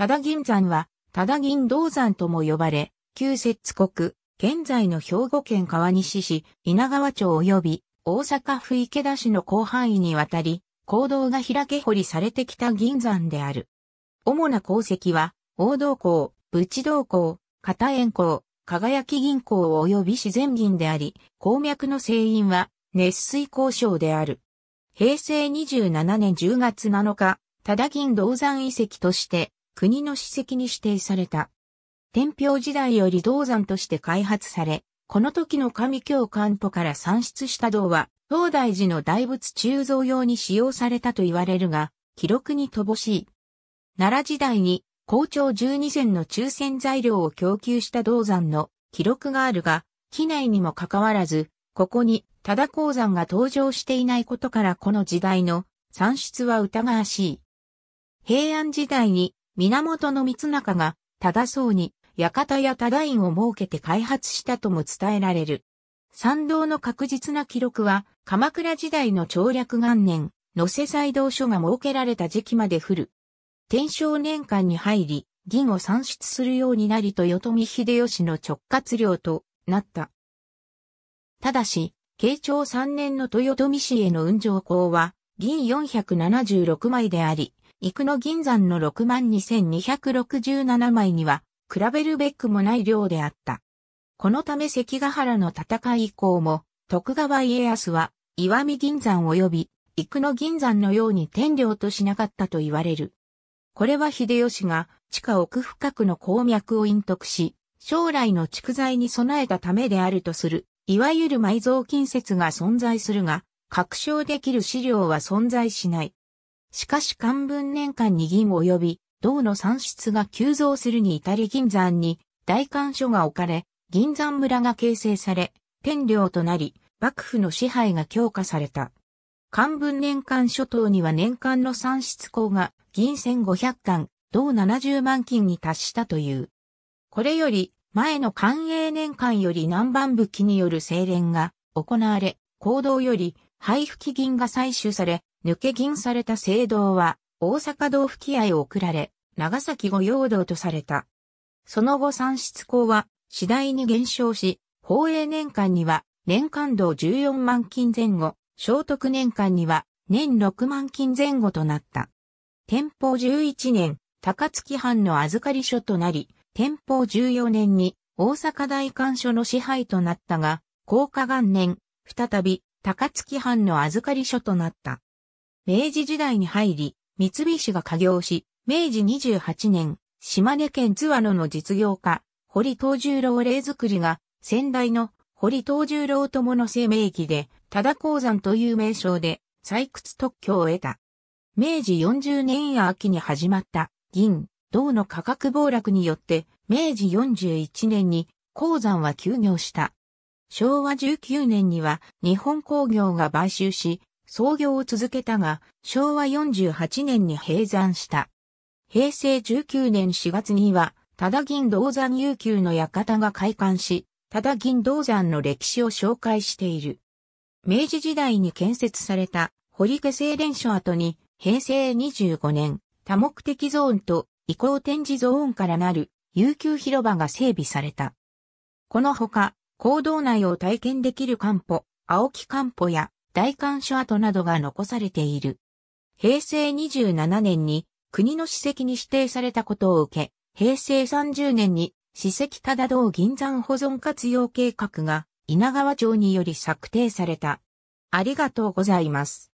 多田銀山は、多田銀銅山とも呼ばれ、旧摂国、現在の兵庫県川西市、稲川町及び、大阪府池田市の広範囲にわたり、坑道が開け掘りされてきた銀山である。主な鉱石は、大道鉱、内道鉱、片円鉱、輝き銀鉱及び自然銀であり、鉱脈の成因は、熱水鉱床である。平成27年10月7日、多田銀銅山遺跡として、国の史跡に指定された。天平時代より銅山として開発され、この時の神教官徒から産出した銅は、東大寺の大仏鋳造用に使用されたと言われるが、記録に乏しい。奈良時代に、校長12選の抽選材料を供給した銅山の記録があるが、機内にもかかわらず、ここに、忠鉱山が登場していないことからこの時代の産出は疑わしい。平安時代に源の光中が、忠そうに、館や忠院を設けて開発したとも伝えられる。参道の確実な記録は、鎌倉時代の長略元年、野瀬祭道書が設けられた時期まで降る。天正年間に入り、銀を産出するようになりと豊臣秀吉の直轄領となった。ただし、慶長3年の豊臣氏への運上項は、銀476枚であり、幾野銀山の62,267枚には、比べるべくもない量であった。このため関ヶ原の戦い以降も、徳川家康は、岩見銀山及び、幾野銀山のように天領としなかったと言われる。これは秀吉が地下奥深くの鉱脈を隠匿し、将来の蓄財に備えたためであるとする、いわゆる埋蔵金説が存在するが、確証できる資料は存在しない。しかし漢文年間に銀及び銅の産出が急増するに至り銀山に大官所が置かれ、銀山村が形成され、天領となり、幕府の支配が強化された。漢文年間諸島には年間の産出港が銀千五百貫、銅七十万金に達したという。これより、前の官営年間より南蛮武器による精錬が行われ、行動より配布期銀が採取され、抜け銀された聖堂は、大阪道吹きへ送られ、長崎御用道とされた。その後産出港は、次第に減少し、宝永年間には、年間道14万金前後、聖徳年間には、年6万金前後となった。天保11年、高槻藩の預かり所となり、天保14年に、大阪大官所の支配となったが、高下元年、再び、高槻藩の預かり所となった。明治時代に入り、三菱が稼業し、明治28年、島根県津和野の実業家、堀東十郎霊作りが、先代の堀東十郎友の生命記で、忠鉱山という名称で、採掘特許を得た。明治40年秋に始まった銀、銅の価格暴落によって、明治41年に鉱山は休業した。昭和19年には日本工業が買収し、創業を続けたが、昭和48年に閉山した。平成19年4月には、ただ銀銅山悠久の館が開館し、ただ銀銅山の歴史を紹介している。明治時代に建設された堀家製錬所跡に、平成25年、多目的ゾーンと移行展示ゾーンからなる悠久広場が整備された。このほか、坑道内を体験できる漢方、青木漢方や大官書跡などが残されている。平成27年に国の史跡に指定されたことを受け、平成30年に史跡だ道銀山保存活用計画が稲川町により策定された。ありがとうございます。